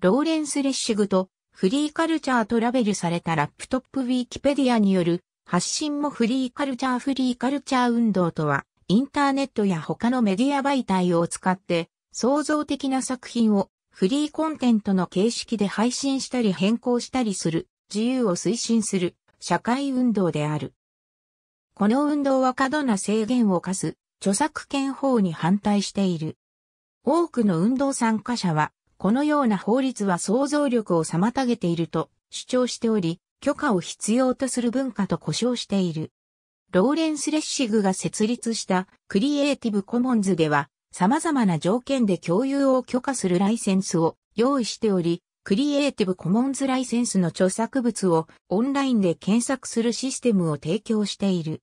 ローレンス・レッシグとフリーカルチャートラベルされたラップトップウィキペディアによる発信もフリーカルチャーフリーカルチャー運動とはインターネットや他のメディア媒体を使って創造的な作品をフリーコンテントの形式で配信したり変更したりする自由を推進する社会運動である。この運動は過度な制限を課す著作権法に反対している。多くの運動参加者はこのような法律は想像力を妨げていると主張しており、許可を必要とする文化と呼称している。ローレンス・レッシグが設立したクリエイティブ・コモンズでは、様々な条件で共有を許可するライセンスを用意しており、クリエイティブ・コモンズ・ライセンスの著作物をオンラインで検索するシステムを提供している。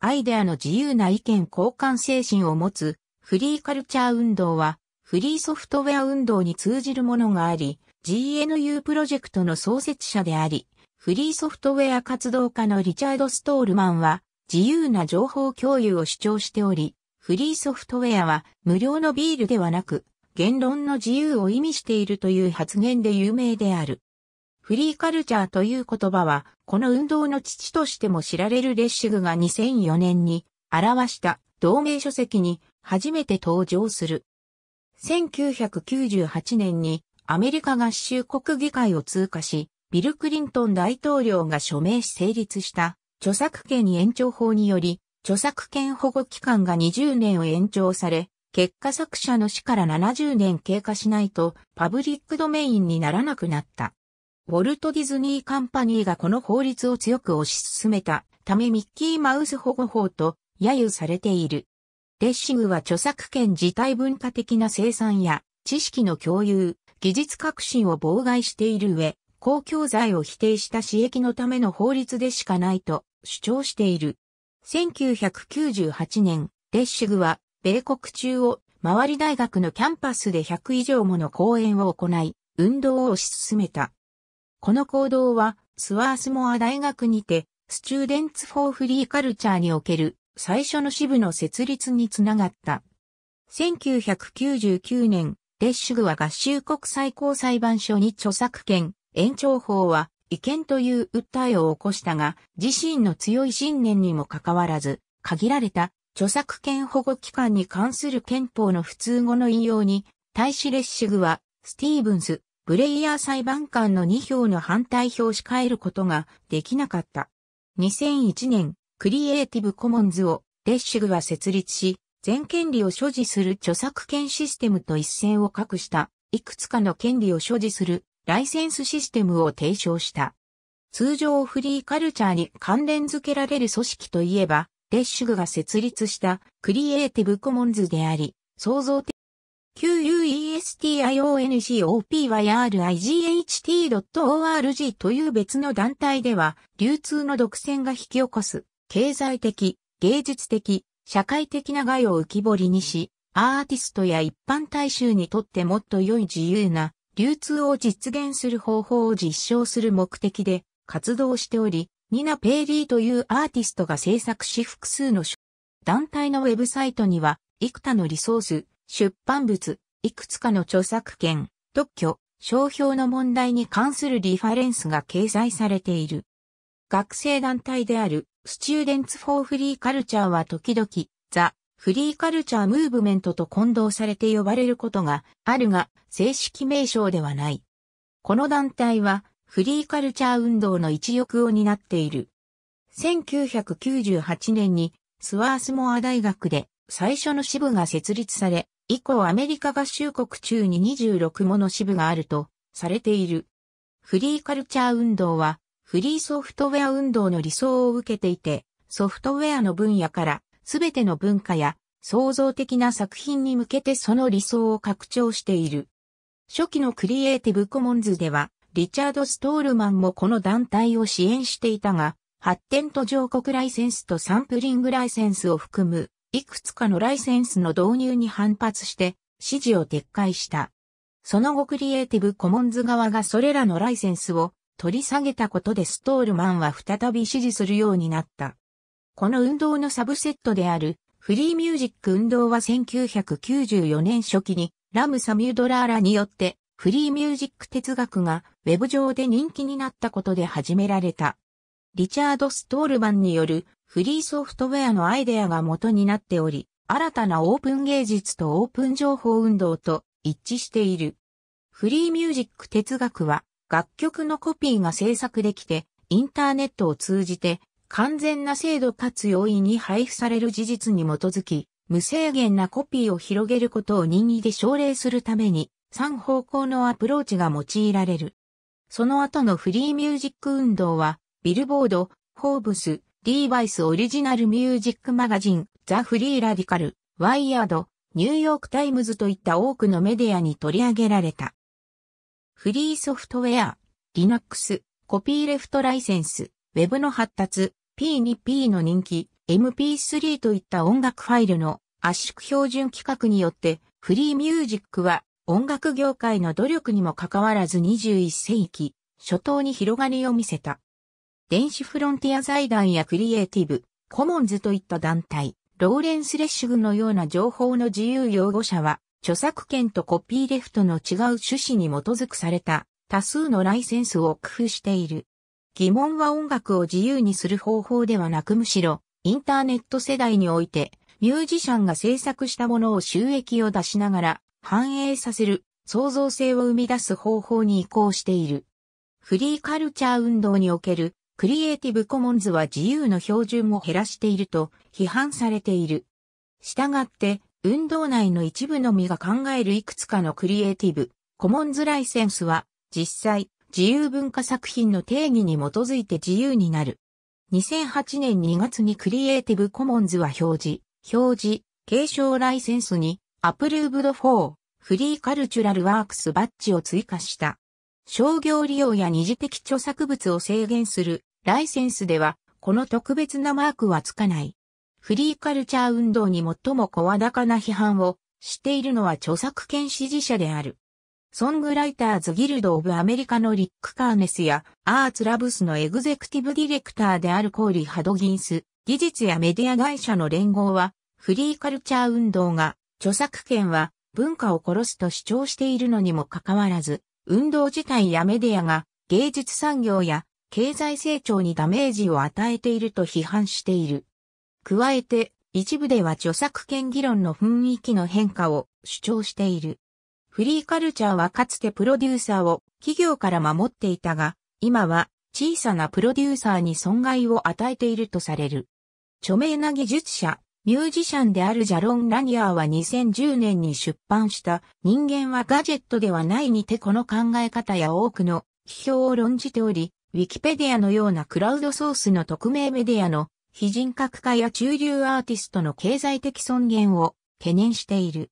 アイデアの自由な意見交換精神を持つフリーカルチャー運動はフリーソフトウェア運動に通じるものがあり、GNU プロジェクトの創設者であり、フリーソフトウェア活動家のリチャード・ストールマンは、自由な情報共有を主張しており、フリーソフトウェアは無料のビールではなく、言論の自由を意味しているという発言で有名である。フリーカルチャーという言葉は、この運動の父としても知られるレッシグが2004年に表した同名書籍に初めて登場する。1998年にアメリカ合衆国議会を通過し、ビル・クリントン大統領が署名し成立した著作権延長法により、著作権保護期間が20年を延長され、結果作者の死から70年経過しないとパブリックドメインにならなくなった。ウォルト・ディズニー・カンパニーがこの法律を強く推し進めたためミッキーマウス保護法と揶揄されている。レッシングは著作権自体文化的な生産や知識の共有、技術革新を妨害している上、公共財を否定した私益のための法律でしかないと主張している。1998年、レッシグは米国中を周り大学のキャンパスで100以上もの講演を行い、運動を推し進めた。この行動は、スワースモア大学にて、スチューデンツ・フォー・フリー・カルチャーにおける最初の支部の設立につながった。1999年、レッシュグは合衆国最高裁判所に著作権、延長法は違憲という訴えを起こしたが、自身の強い信念にもかかわらず、限られた著作権保護機関に関する憲法の普通語の引用に、対しレッシュグは、スティーブンス、ブレイヤー裁判官の2票の反対票を控えることができなかった。2001年、クリエイティブコモンズをレッシグは設立し、全権利を所持する著作権システムと一線を画した、いくつかの権利を所持するライセンスシステムを提唱した。通常フリーカルチャーに関連づけられる組織といえば、レッシュグが設立したクリエイティブコモンズであり、創造的 QUESTIONCOPYRIGHT.org という別の団体では流通の独占が引き起こす経済的、芸術的、社会的な害を浮き彫りにし、アーティストや一般大衆にとってもっと良い自由な流通を実現する方法を実証する目的で活動しており、ニナ・ペイリーというアーティストが制作し複数の団体のウェブサイトには、幾多のリソース、出版物、いくつかの著作権、特許、商標の問題に関するリファレンスが掲載されている。学生団体であるスチューデンツ・フォー・フリー・カルチャーは時々、ザ・フリー・カルチャー・ムーブメントと混同されて呼ばれることがあるが、正式名称ではない。この団体は、フリーカルチャー運動の一翼を担っている。1998年に、スワースモア大学で最初の支部が設立され、以降アメリカ合衆国中に26もの支部があるとされている。フリーカルチャー運動はフリーソフトウェア運動の理想を受けていて、ソフトウェアの分野からすべての文化や創造的な作品に向けてその理想を拡張している。初期のクリエイティブコモンズでは、リチャード・ストールマンもこの団体を支援していたが、発展途上国ライセンスとサンプリングライセンスを含む、いくつかのライセンスの導入に反発して、指示を撤回した。その後クリエイティブコモンズ側がそれらのライセンスを取り下げたことでストールマンは再び支持するようになった。この運動のサブセットであるフリーミュージック運動は1994年初期にラム・サミュドラーラによってフリーミュージック哲学がウェブ上で人気になったことで始められた。リチャード・ストールマンによるフリーソフトウェアのアイデアが元になっており、新たなオープン芸術とオープン情報運動と一致している。フリーミュージック哲学は楽曲のコピーが制作できて、インターネットを通じて、完全な精度かつ容易に配布される事実に基づき、無制限なコピーを広げることを任意で奨励するために、3方向のアプローチが用いられる。その後のフリーミュージック運動は、ビルボード、ホーブス、リーバイスオリジナルミュージックマガジン、ザ・フリー・ラディカル、ワイヤード、ニューヨーク・タイムズといった多くのメディアに取り上げられた。フリーソフトウェア、Linux、コピーレフトライセンス、Web の発達、P2P の人気、MP3 といった音楽ファイルの圧縮標準規格によって、フリーミュージックは音楽業界の努力にもかかわらず21世紀、初頭に広がりを見せた。電子フロンティア財団やクリエイティブ、コモンズといった団体、ローレンス・レッシュグのような情報の自由擁護者は、著作権とコピーレフトの違う趣旨に基づくされた多数のライセンスを工夫している。疑問は音楽を自由にする方法ではなくむしろインターネット世代においてミュージシャンが制作したものを収益を出しながら反映させる創造性を生み出す方法に移行している。フリーカルチャー運動におけるクリエイティブコモンズは自由の標準を減らしていると批判されている。したがって運動内の一部のみが考えるいくつかのクリエイティブ、コモンズライセンスは、実際、自由文化作品の定義に基づいて自由になる。2008年2月にクリエイティブコモンズは表示、表示、継承ライセンスに、アプルーブド4、フリーカルチュラルワークスバッジを追加した。商業利用や二次的著作物を制限するライセンスでは、この特別なマークはつかない。フリーカルチャー運動に最も声高な批判をしているのは著作権支持者である。ソングライターズギルド・オブ・アメリカのリック・カーネスやアーツ・ラブスのエグゼクティブディレクターであるコーリー・ハドギンス、技術やメディア会社の連合は、フリーカルチャー運動が、著作権は文化を殺すと主張しているのにもかかわらず、運動自体やメディアが芸術産業や経済成長にダメージを与えていると批判している。加えて、一部では著作権議論の雰囲気の変化を主張している。フリーカルチャーはかつてプロデューサーを企業から守っていたが、今は小さなプロデューサーに損害を与えているとされる。著名な技術者、ミュージシャンであるジャロン・ラニアーは2010年に出版した人間はガジェットではないにてこの考え方や多くの批評を論じており、ウィキペディアのようなクラウドソースの匿名メディアの非人格化や中流アーティストの経済的尊厳を懸念している。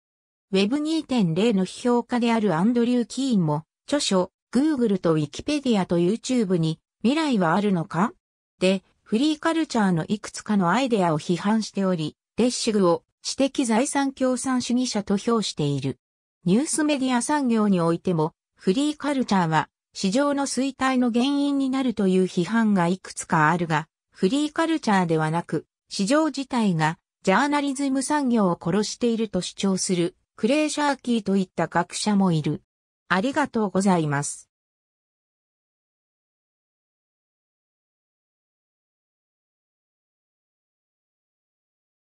Web2.0 の批評家であるアンドリュー・キーンも、著書、Google と Wikipedia と YouTube に未来はあるのかで、フリーカルチャーのいくつかのアイデアを批判しており、レッシグを知的財産共産主義者と評している。ニュースメディア産業においても、フリーカルチャーは市場の衰退の原因になるという批判がいくつかあるが、フリーカルチャーではなく、市場自体がジャーナリズム産業を殺していると主張するクレーシャーキーといった学者もいる。ありがとうございます。